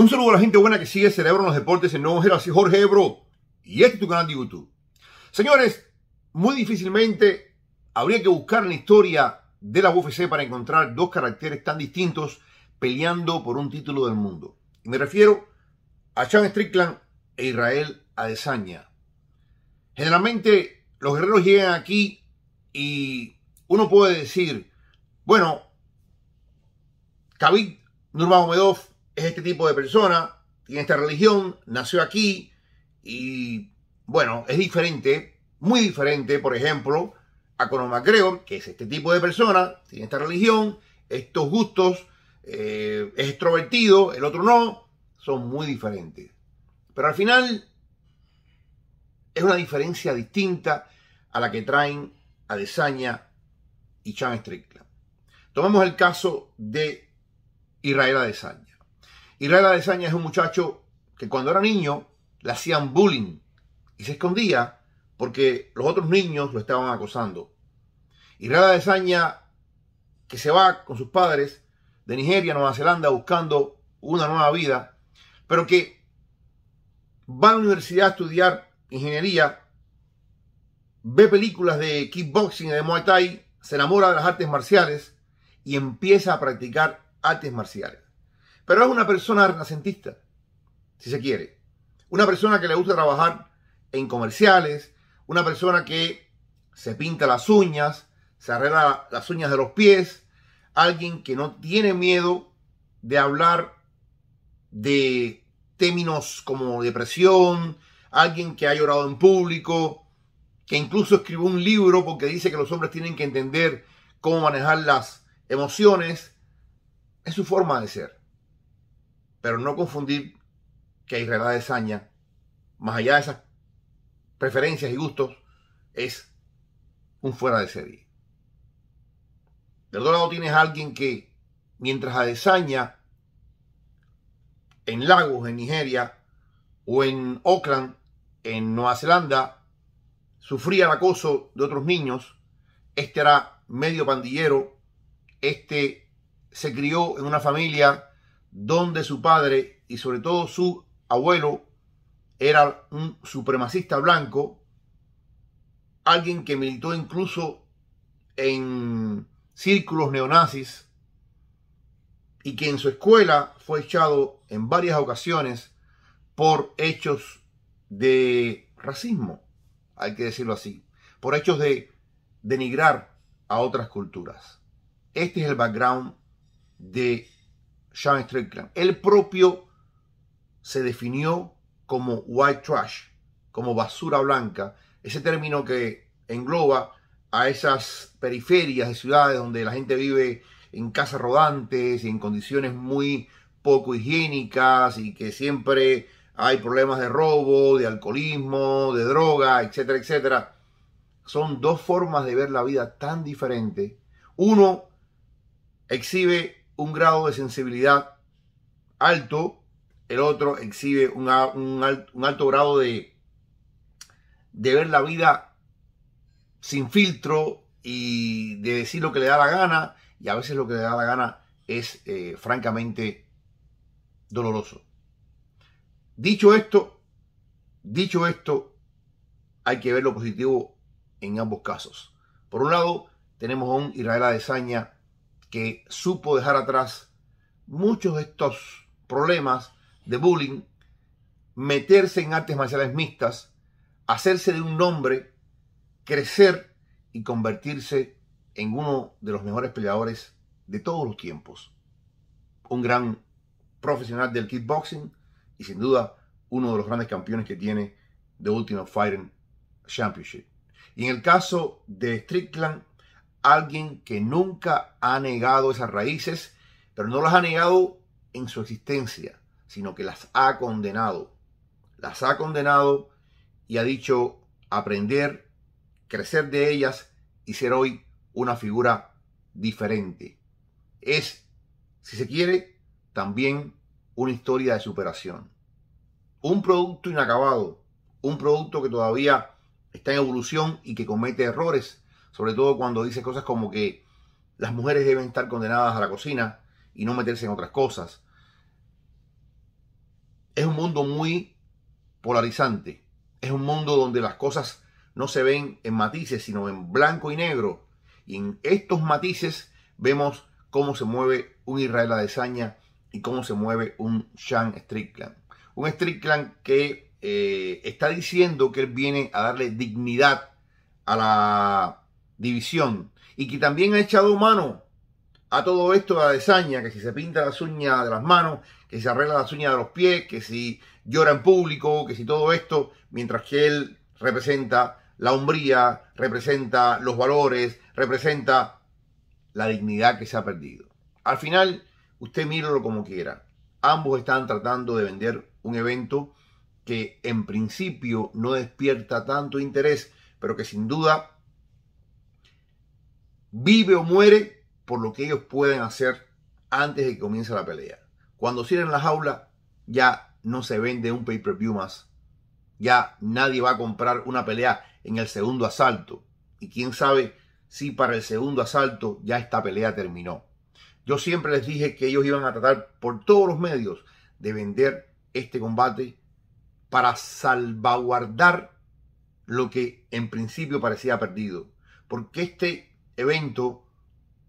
Un saludo a la gente buena que sigue Cerebro en los Deportes en Nuevo Jersey, Jorge Ebro. Y este es tu canal de YouTube. Señores, muy difícilmente habría que buscar en la historia de la UFC para encontrar dos caracteres tan distintos peleando por un título del mundo. me refiero a Sean Strickland e Israel Adesanya. Generalmente los guerreros llegan aquí y uno puede decir, bueno, Khabib Nurmagomedov es este tipo de persona, tiene esta religión, nació aquí y bueno, es diferente, muy diferente, por ejemplo, a Conor McGregor, que es este tipo de persona, tiene esta religión, estos gustos, eh, es extrovertido, el otro no, son muy diferentes. Pero al final es una diferencia distinta a la que traen Desaña y Chan Strickland. Tomemos el caso de Israel Adesanya. Israel Adesaña es un muchacho que cuando era niño le hacían bullying y se escondía porque los otros niños lo estaban acosando. Israel Adesaña, que se va con sus padres de Nigeria, a Nueva Zelanda, buscando una nueva vida, pero que va a la universidad a estudiar ingeniería, ve películas de kickboxing y de Muay Thai, se enamora de las artes marciales y empieza a practicar artes marciales. Pero es una persona renacentista, si se quiere. Una persona que le gusta trabajar en comerciales, una persona que se pinta las uñas, se arregla las uñas de los pies, alguien que no tiene miedo de hablar de términos como depresión, alguien que ha llorado en público, que incluso escribió un libro porque dice que los hombres tienen que entender cómo manejar las emociones, es su forma de ser pero no confundir que Israel Adesaña, más allá de esas preferencias y gustos, es un fuera de serie. Del otro lado tienes a alguien que, mientras Adesaña, en Lagos, en Nigeria, o en Auckland, en Nueva Zelanda, sufría el acoso de otros niños, este era medio pandillero, este se crió en una familia donde su padre y sobre todo su abuelo era un supremacista blanco, alguien que militó incluso en círculos neonazis y que en su escuela fue echado en varias ocasiones por hechos de racismo, hay que decirlo así, por hechos de denigrar a otras culturas. Este es el background de sean Strickland. Él propio se definió como white trash, como basura blanca, ese término que engloba a esas periferias de ciudades donde la gente vive en casas rodantes y en condiciones muy poco higiénicas y que siempre hay problemas de robo, de alcoholismo, de droga, etcétera, etcétera. Son dos formas de ver la vida tan diferente. Uno exhibe un grado de sensibilidad alto, el otro exhibe un, alto, grado de, de ver la vida sin filtro y de decir lo que le da la gana, y a veces lo que le da la gana es eh, francamente doloroso. Dicho esto, dicho esto, hay que ver lo positivo en ambos casos. Por un lado, tenemos a un Israel saña que supo dejar atrás muchos de estos problemas de bullying, meterse en artes marciales mixtas, hacerse de un nombre, crecer y convertirse en uno de los mejores peleadores de todos los tiempos. Un gran profesional del kickboxing y sin duda uno de los grandes campeones que tiene The Ultimate Fighting Championship. Y en el caso de Strickland, alguien que nunca ha negado esas raíces, pero no las ha negado en su existencia, sino que las ha condenado. Las ha condenado y ha dicho aprender, crecer de ellas y ser hoy una figura diferente. Es, si se quiere, también una historia de superación. Un producto inacabado, un producto que todavía está en evolución y que comete errores, sobre todo cuando dice cosas como que las mujeres deben estar condenadas a la cocina y no meterse en otras cosas. Es un mundo muy polarizante, es un mundo donde las cosas no se ven en matices, sino en blanco y negro. Y en estos matices vemos cómo se mueve un Israel Adesanya y cómo se mueve un Sean Strickland. Un Strickland que eh, está diciendo que él viene a darle dignidad a la división y que también ha echado mano a todo esto de la desaña, que si se pinta las uñas de las manos, que se arregla las uñas de los pies, que si llora en público, que si todo esto, mientras que él representa la hombría, representa los valores, representa la dignidad que se ha perdido. Al final, usted míralo como quiera. Ambos están tratando de vender un evento que en principio no despierta tanto interés, pero que sin duda vive o muere por lo que ellos pueden hacer antes de que comience la pelea. Cuando cierren la jaula, ya no se vende un pay-per-view más. Ya nadie va a comprar una pelea en el segundo asalto. Y quién sabe si para el segundo asalto ya esta pelea terminó. Yo siempre les dije que ellos iban a tratar por todos los medios de vender este combate para salvaguardar lo que en principio parecía perdido. Porque este evento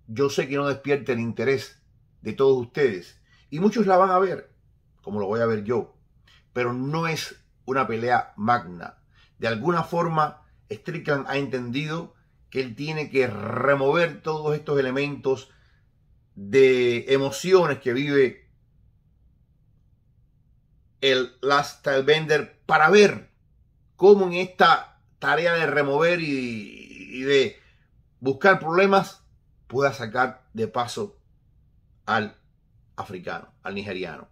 yo sé que no despierte el interés de todos ustedes. Y muchos la van a ver, como lo voy a ver yo. Pero no es una pelea magna. De alguna forma, Strickland ha entendido que él tiene que remover todos estos elementos de emociones que vive el Last Bender para ver cómo en esta tarea de remover y de buscar problemas, pueda sacar de paso al africano, al nigeriano.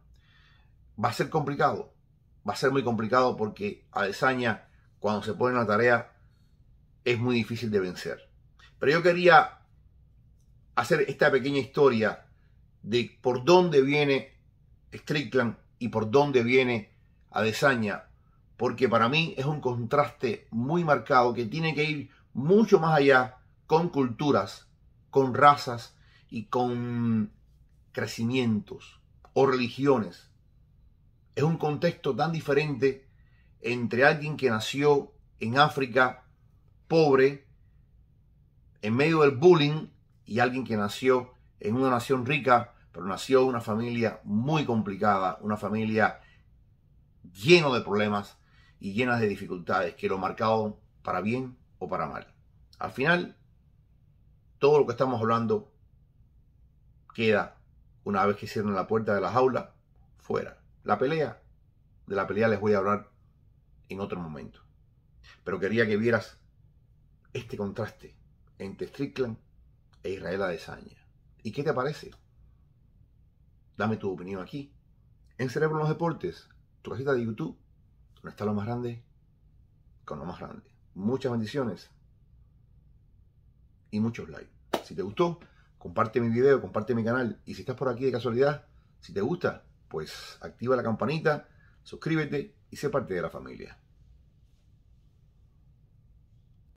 Va a ser complicado, va a ser muy complicado porque Adesanya, cuando se pone en la tarea, es muy difícil de vencer. Pero yo quería hacer esta pequeña historia de por dónde viene Strickland y por dónde viene Adesanya, porque para mí es un contraste muy marcado que tiene que ir mucho más allá con culturas, con razas y con crecimientos o religiones. Es un contexto tan diferente entre alguien que nació en África pobre, en medio del bullying, y alguien que nació en una nación rica, pero nació en una familia muy complicada, una familia llena de problemas y llena de dificultades que lo marcado para bien o para mal. Al final, todo lo que estamos hablando queda, una vez que cierran la puerta de las jaula, fuera. La pelea, de la pelea les voy a hablar en otro momento. Pero quería que vieras este contraste entre Strickland e Israel Adesanya. ¿Y qué te parece? Dame tu opinión aquí. En Cerebro en los Deportes, tu cajita de YouTube, donde está lo más grande, con lo más grande. Muchas bendiciones y muchos likes. Si te gustó, comparte mi video, comparte mi canal y si estás por aquí de casualidad, si te gusta, pues activa la campanita, suscríbete y sé parte de la familia.